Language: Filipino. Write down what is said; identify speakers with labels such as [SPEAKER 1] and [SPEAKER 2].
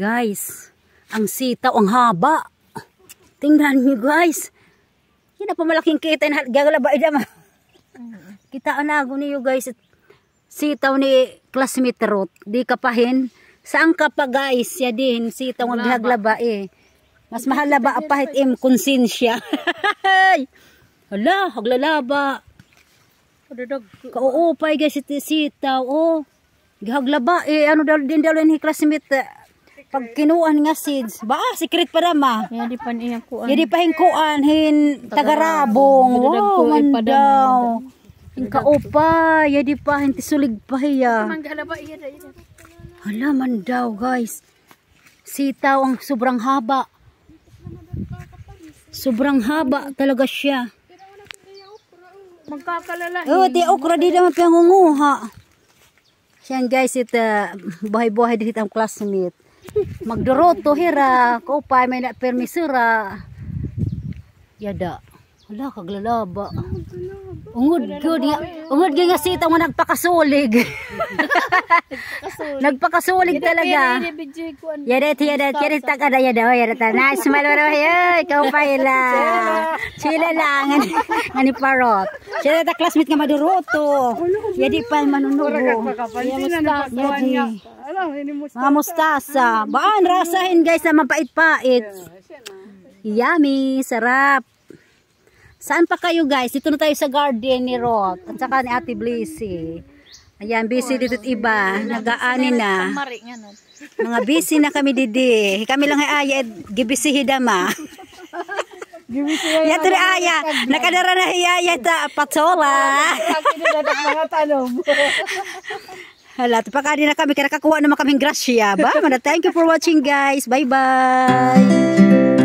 [SPEAKER 1] guys, ang sitaw, ang haba. Tingnan niyo guys. Yan na pamalaking kita na gagalaba ida ma. Kitaan na ako niyo guys. Sitaw ni classmate Ruth. Di kapahin. Saan ka pa guys? Ya din. Sitaw ang gaglaba eh.
[SPEAKER 2] Mas mahalaba ba apahit
[SPEAKER 1] im konsensya. Hala, haglalaba. Kauupay guys iti sitaw. Oh. Gihaglaba eh. Ano daw din daw ni classmate eh, pag kinuan nga seeds, ba, secret pa dama. Yadi pa niya kuan. Yadi pa hingkuan, hin tagarabong. Wow, man daw. Hingkaopa, yadi pa, hintisulig pa hiya. Hala man daw, guys. Sitaw ang sobrang haba. Sobrang haba talaga siya. Magkakalala. oh eh. di okra, oh, di naman pinangunguha. Siyan guys, ito, uh, buhay-buhay dito ang classmate magduroto hira kaupay may na permisura yada wala kaglalaba ah, ungod gud ungod gud nga sita nga nagpakasulig Nagpakasulig talaga. Yadet, yadet, yadet, takada, yadet, yadet. Nice, malwala, yadet, eh, oh, ikaw pa ila. Eh, Sila lang, ngani parot. Sila ta classmate nga maduruto. Yadet pa manunubo. Yadet. Mga mustasa. Mm. Baan, rasahin guys na mapait-pait. Yummy, sarap. Saan pa kayo guys? Dito na tayo sa garden ni Roth at saka ni Ate Blissy. Ayan, busy dito at iba. Nag-aani na. Mga busy na kami didi. Kami lang ay ayad. Gibisi hidama. Ah. Yatri aya. Nakadara na hiyaya ta patola. Mga tanong. Hala, tapakari na kami. Kaya nakakuha naman kaming grasya ba? Thank you for watching guys. Bye-bye.